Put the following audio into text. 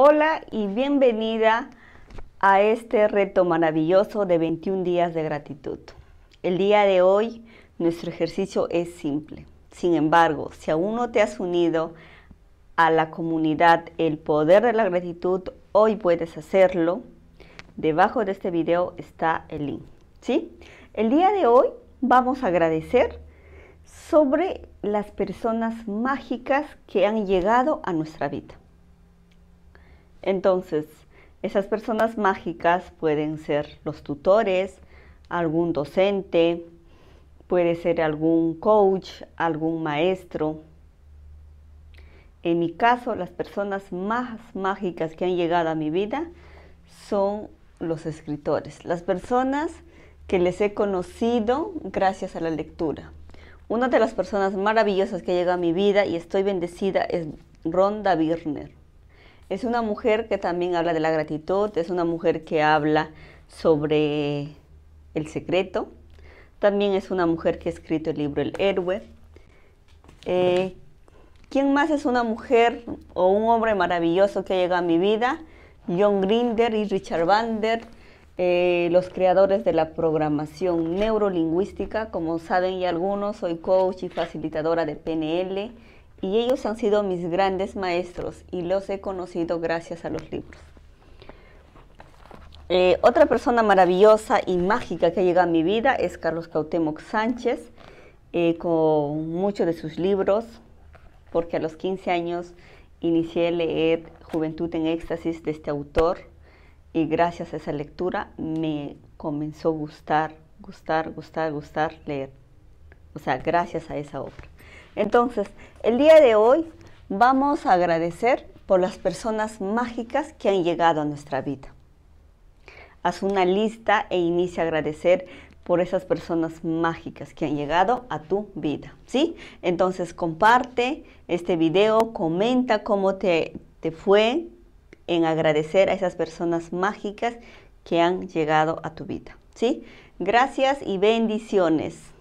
Hola y bienvenida a este reto maravilloso de 21 días de gratitud. El día de hoy nuestro ejercicio es simple. Sin embargo, si aún no te has unido a la comunidad El Poder de la Gratitud, hoy puedes hacerlo. Debajo de este video está el link. ¿sí? El día de hoy vamos a agradecer sobre las personas mágicas que han llegado a nuestra vida. Entonces, esas personas mágicas pueden ser los tutores, algún docente, puede ser algún coach, algún maestro. En mi caso, las personas más mágicas que han llegado a mi vida son los escritores, las personas que les he conocido gracias a la lectura. Una de las personas maravillosas que llegado a mi vida y estoy bendecida es Ronda Birner. Es una mujer que también habla de la gratitud, es una mujer que habla sobre el secreto. También es una mujer que ha escrito el libro El héroe. Eh, ¿Quién más es una mujer o un hombre maravilloso que ha llegado a mi vida? John Grinder y Richard Vander, eh, los creadores de la programación neurolingüística. Como saben y algunos, soy coach y facilitadora de PNL y ellos han sido mis grandes maestros y los he conocido gracias a los libros. Eh, otra persona maravillosa y mágica que ha llegado a mi vida es Carlos Cautemoc Sánchez, eh, con muchos de sus libros, porque a los 15 años inicié a leer Juventud en Éxtasis de este autor y gracias a esa lectura me comenzó a gustar, gustar, gustar, gustar leer o sea, gracias a esa obra. Entonces, el día de hoy vamos a agradecer por las personas mágicas que han llegado a nuestra vida. Haz una lista e inicia a agradecer por esas personas mágicas que han llegado a tu vida, ¿sí? Entonces comparte este video, comenta cómo te, te fue en agradecer a esas personas mágicas que han llegado a tu vida, ¿sí? Gracias y bendiciones.